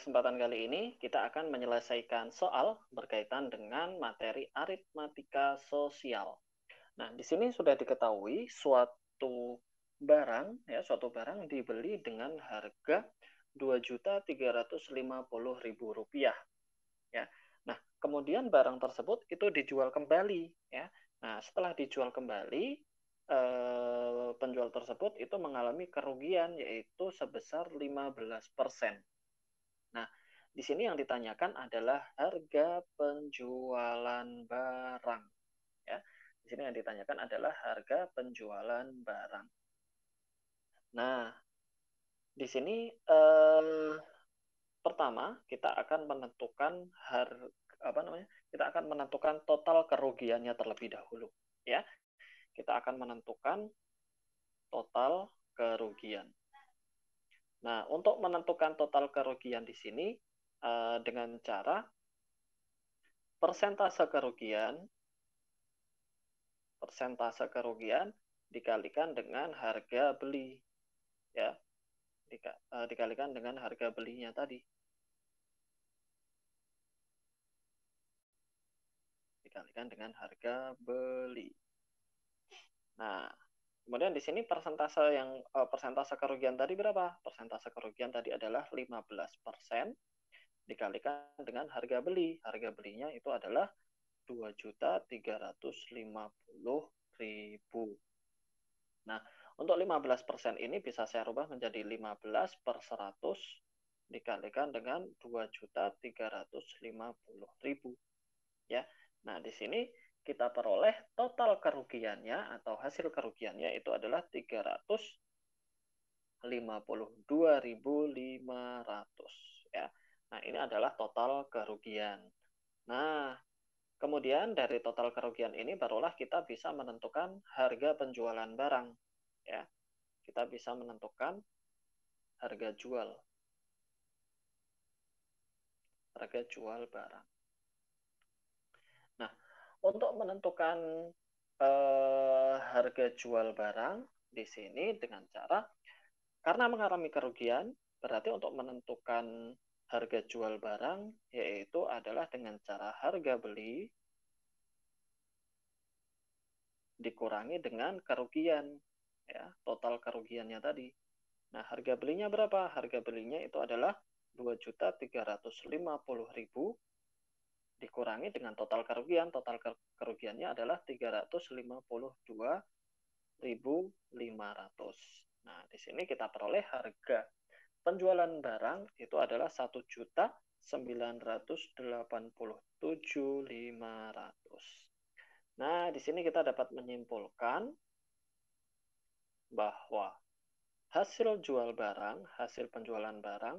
kesempatan kali ini kita akan menyelesaikan soal berkaitan dengan materi aritmatika sosial. Nah, di sini sudah diketahui suatu barang ya, suatu barang dibeli dengan harga Rp2.350.000 ya. Nah, kemudian barang tersebut itu dijual kembali ya. Nah, setelah dijual kembali eh, penjual tersebut itu mengalami kerugian yaitu sebesar 15%. Nah, di sini yang ditanyakan adalah harga penjualan barang. Ya, di sini yang ditanyakan adalah harga penjualan barang. Nah, di sini eh, pertama kita akan menentukan harga apa namanya? Kita akan menentukan total kerugiannya terlebih dahulu, ya. Kita akan menentukan total kerugian. Nah, untuk menentukan total kerugian di sini uh, dengan cara persentase kerugian persentase kerugian dikalikan dengan harga beli ya eh, dikalikan dengan harga belinya tadi dikalikan dengan harga beli nah Kemudian di sini persentase yang uh, persentase kerugian tadi berapa? Persentase kerugian tadi adalah 15% dikalikan dengan harga beli. Harga belinya itu adalah 2.350.000. Nah, untuk 15% ini bisa saya rubah menjadi 15 per 100 dikalikan dengan 2.350.000. Ya. Nah, di sini kita peroleh total kerugiannya atau hasil kerugiannya itu adalah 352.500 ya. Nah, ini adalah total kerugian. Nah, kemudian dari total kerugian ini barulah kita bisa menentukan harga penjualan barang ya. Kita bisa menentukan harga jual harga jual barang untuk menentukan eh, harga jual barang di sini dengan cara karena mengalami kerugian berarti untuk menentukan harga jual barang yaitu adalah dengan cara harga beli dikurangi dengan kerugian ya total kerugiannya tadi Nah, harga belinya berapa? Harga belinya itu adalah 2.350.000 dikurangi dengan total kerugian. Total kerugiannya adalah 352.500. Nah, di sini kita peroleh harga penjualan barang itu adalah 1.987.500. Nah, di sini kita dapat menyimpulkan bahwa hasil jual barang, hasil penjualan barang